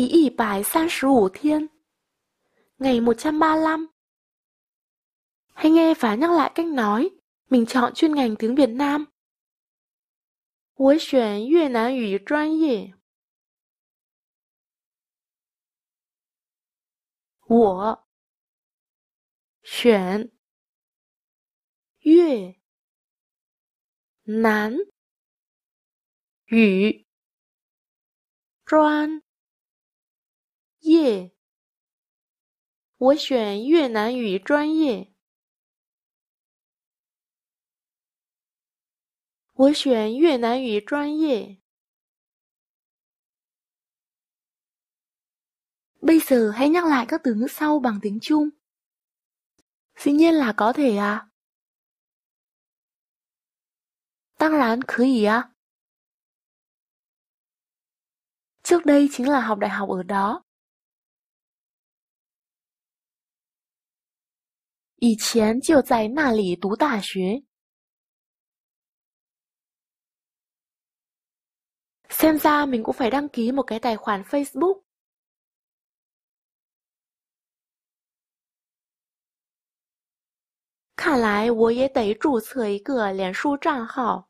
một trăm 第一百三十五天 Ngày 135 Hãy nghe và nhắc lại cách nói Mình chọn chuyên ngành tiếng Việt Nam 我选越南语专业我选越南语专业，我选越南语专业。我选越南语专业。Bây giờ hãy nhắc lại các từ ngữ sau bằng tiếng Trung. Dĩ nhiên là có thể à. Tăng lán khứ ý à. Trước đây chính là học đại học ở đó. 以前就在那里读大学。Xem ra mình cũng phải đăng ký một cái tài khoản Facebook. Khả lái, 我也得注册一个脸书账号。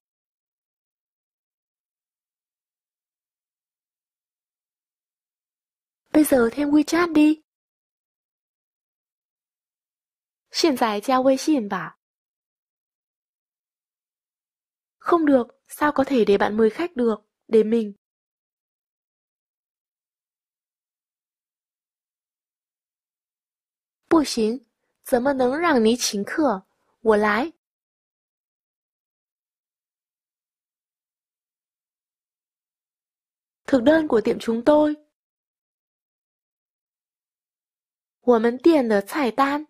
Bây giờ thêm WeChat đi. 现在加微信吧. Không được, sao có thể để bạn mời khách được, để mình. Bù xính, 怎么能让你请客?我来. Thực đơn của tiệm chúng tôi. 我们店的菜单.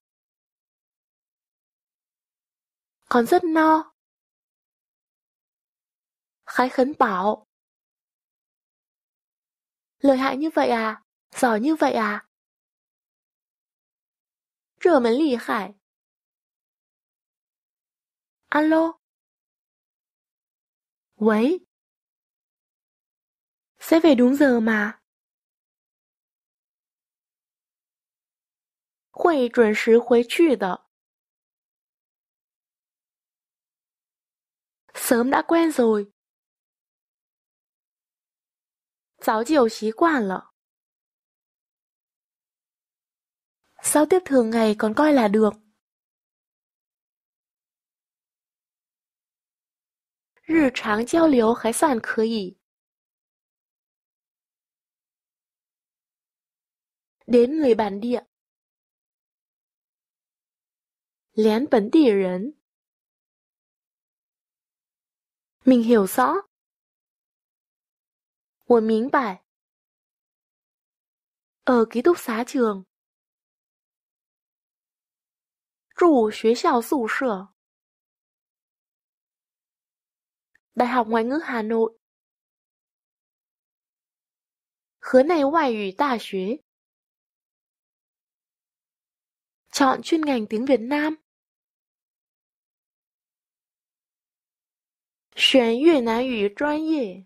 con rất no. Khái khấn bảo Lợi hại như vậy à? Giỏi như vậy à? Rửa mến lì khải Alo Quấy Sẽ về đúng giờ mà Hội chuẩn 时回去的 sớm đã quen rồi. Giáo chiều xí quản lợ. Giao tiếp thường ngày còn coi là được. Rì tráng giao liếu hãy sàn khứ ý. Đến người bản địa. Lén bấn tỉ Mình hiểu rõ. bài. ở ký túc xá trường. trụ 住学校宿舍。Đại học Ngoại ngữ Hà Nội. Ngoại ngữ chọn chuyên ngành tiếng Việt Nam. 选越南语专业。